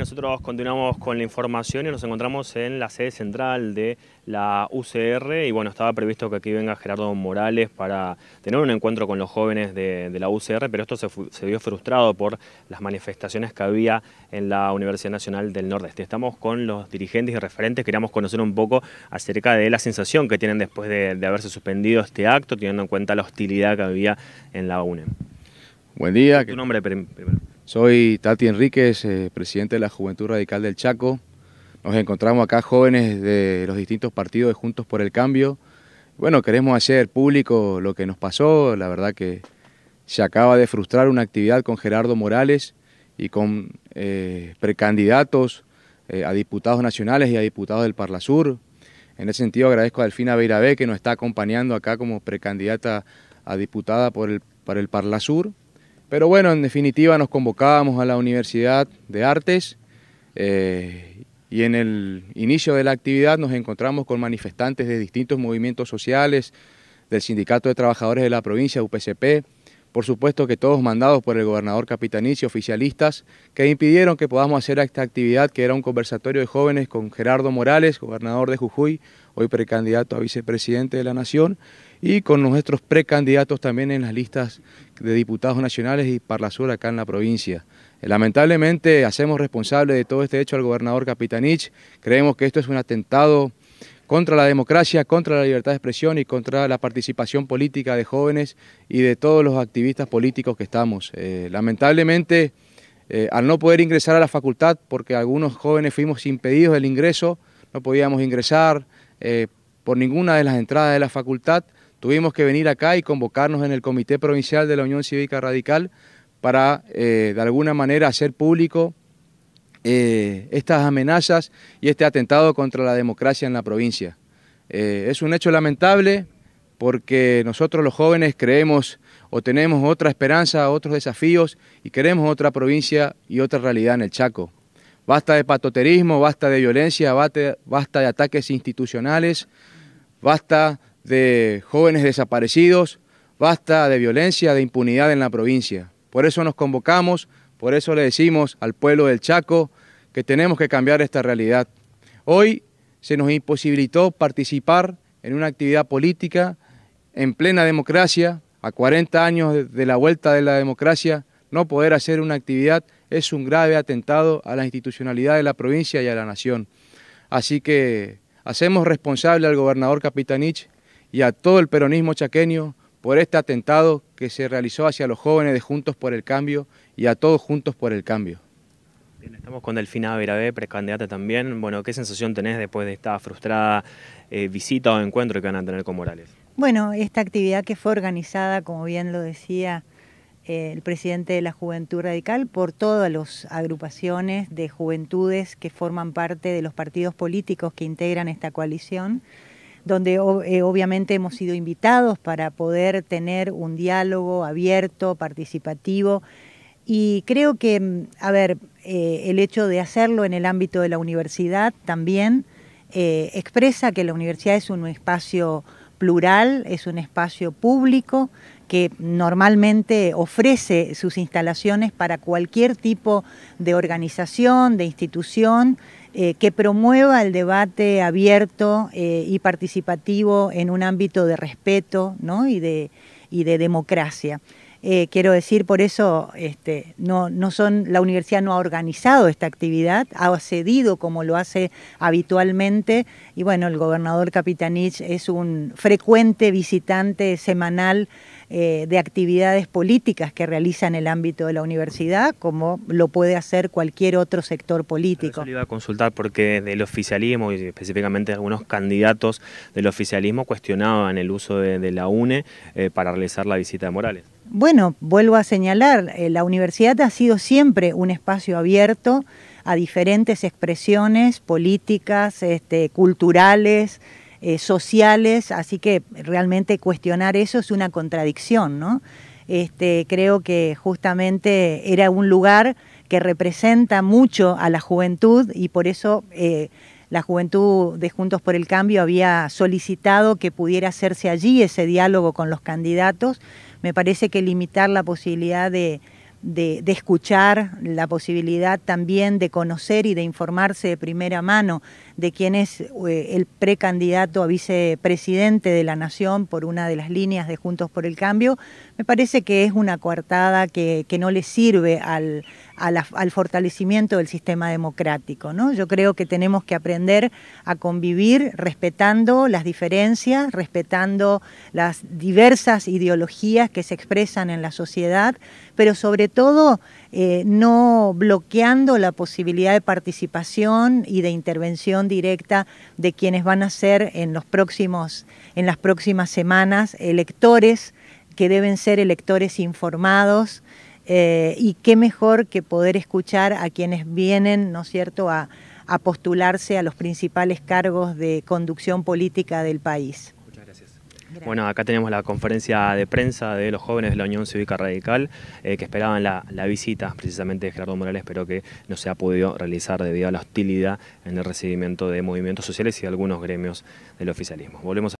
Nosotros continuamos con la información y nos encontramos en la sede central de la UCR y bueno, estaba previsto que aquí venga Gerardo Morales para tener un encuentro con los jóvenes de, la UCR, pero esto se, vio frustrado por las manifestaciones que había en la Universidad Nacional del Nordeste. Estamos con los dirigentes y referentes, queríamos conocer un poco acerca de la sensación que tienen después de, haberse suspendido este acto, teniendo en cuenta la hostilidad que había en la UNE. Buen día. ¿Tu nombre primero? Soy Tati Enríquez, eh, presidente de la Juventud Radical del Chaco. Nos encontramos acá jóvenes de los distintos partidos de Juntos por el Cambio. Bueno, queremos hacer público lo que nos pasó. La verdad que se acaba de frustrar una actividad con Gerardo Morales y con eh, precandidatos eh, a diputados nacionales y a diputados del Parla Sur. En ese sentido agradezco a Delfina Beirabé que nos está acompañando acá como precandidata a diputada por el, para el Parla Sur. Pero bueno, en definitiva nos convocábamos a la Universidad de Artes eh, y en el inicio de la actividad nos encontramos con manifestantes de distintos movimientos sociales, del Sindicato de Trabajadores de la Provincia, UPCP, por supuesto que todos mandados por el gobernador Capitanich y oficialistas, que impidieron que podamos hacer esta actividad que era un conversatorio de jóvenes con Gerardo Morales, gobernador de Jujuy, hoy precandidato a vicepresidente de la Nación, y con nuestros precandidatos también en las listas de diputados nacionales y sur acá en la provincia. Lamentablemente hacemos responsable de todo este hecho al gobernador Capitanich, creemos que esto es un atentado contra la democracia, contra la libertad de expresión y contra la participación política de jóvenes y de todos los activistas políticos que estamos. Eh, lamentablemente, eh, al no poder ingresar a la facultad, porque algunos jóvenes fuimos impedidos del ingreso, no podíamos ingresar eh, por ninguna de las entradas de la facultad, tuvimos que venir acá y convocarnos en el Comité Provincial de la Unión Cívica Radical para, de alguna manera, hacer público eh, estas amenazas y este atentado contra la democracia en la provincia. Eh, es un hecho lamentable porque nosotros los jóvenes creemos o tenemos otra esperanza, otros desafíos y queremos otra provincia y otra realidad en el Chaco. Basta de patoterismo, basta de violencia, basta de ataques institucionales, basta de jóvenes desaparecidos, basta de violencia, de impunidad en la provincia. Por eso nos convocamos por eso le decimos al pueblo del Chaco que tenemos que cambiar esta realidad. Hoy se nos imposibilitó participar en una actividad política en plena democracia, a 40 años de la vuelta de la democracia, no poder hacer una actividad es un grave atentado a la institucionalidad de la provincia y a la nación. Así que hacemos responsable al gobernador Capitanich y a todo el peronismo chaqueño por este atentado que se realizó hacia los jóvenes de Juntos por el Cambio y a todos Juntos por el Cambio. estamos con Delfina Verabé, precandidata también. Bueno, ¿qué sensación tenés después de esta frustrada eh, visita o encuentro que van a tener con Morales? Bueno, esta actividad que fue organizada, como bien lo decía eh, el presidente de la Juventud Radical, por todas las agrupaciones de juventudes que forman parte de los partidos políticos que integran esta coalición, donde eh, obviamente hemos sido invitados para poder tener un diálogo abierto, participativo. Y creo que, mm, a ver, eh, el hecho de hacerlo en el ámbito de la universidad también eh, expresa que la universidad es un espacio plural, es un espacio público que normalmente ofrece sus instalaciones para cualquier tipo de organización, de institución eh, que promueva el debate abierto eh, y participativo en un ámbito de respeto y de democracia. Eh, quiero decir, por eso este, no, son, la universidad no ha organizado esta actividad, ha cedido como lo hace habitualmente y bueno, el gobernador Capitanich es un frecuente visitante semanal eh, de actividades políticas que realiza en el ámbito de la universidad, como lo puede hacer cualquier otro sector político. Yo le iba a consultar porque del oficialismo y específicamente algunos candidatos del oficialismo cuestionaban el uso de, la UNE eh, para realizar la visita de Morales. Bueno, vuelvo a señalar, eh, la universidad ha sido siempre un espacio abierto a diferentes expresiones políticas, este, culturales, eh, sociales, así que realmente cuestionar eso es una contradicción, ¿no? Este, creo que justamente era un lugar que representa mucho a la juventud y por eso eh, la juventud de Juntos por el Cambio había solicitado que pudiera hacerse allí ese diálogo con los candidatos me parece que limitar la posibilidad de, escuchar, la posibilidad también de conocer y de informarse de primera mano de quién es eh, el precandidato a vicepresidente de la Nación por una de las líneas de Juntos por el Cambio, me parece que es una coartada que no le sirve al, al fortalecimiento del sistema democrático. ¿no? Yo creo que tenemos que aprender a convivir respetando las diferencias, respetando las diversas ideologías que se expresan en la sociedad, pero sobre todo eh, no bloqueando la posibilidad de participación y de intervención directa de quienes van a ser en los próximos, en las próximas semanas electores que deben ser electores informados, eh, y qué mejor que poder escuchar a quienes vienen, ¿no es cierto?, a, postularse a los principales cargos de conducción política del país. Bueno, acá tenemos la conferencia de prensa de los jóvenes de la Unión Cívica Radical eh, que esperaban la, visita precisamente de Gerardo Morales, pero que no se ha podido realizar debido a la hostilidad en el recibimiento de movimientos sociales y algunos gremios del oficialismo. Volvemos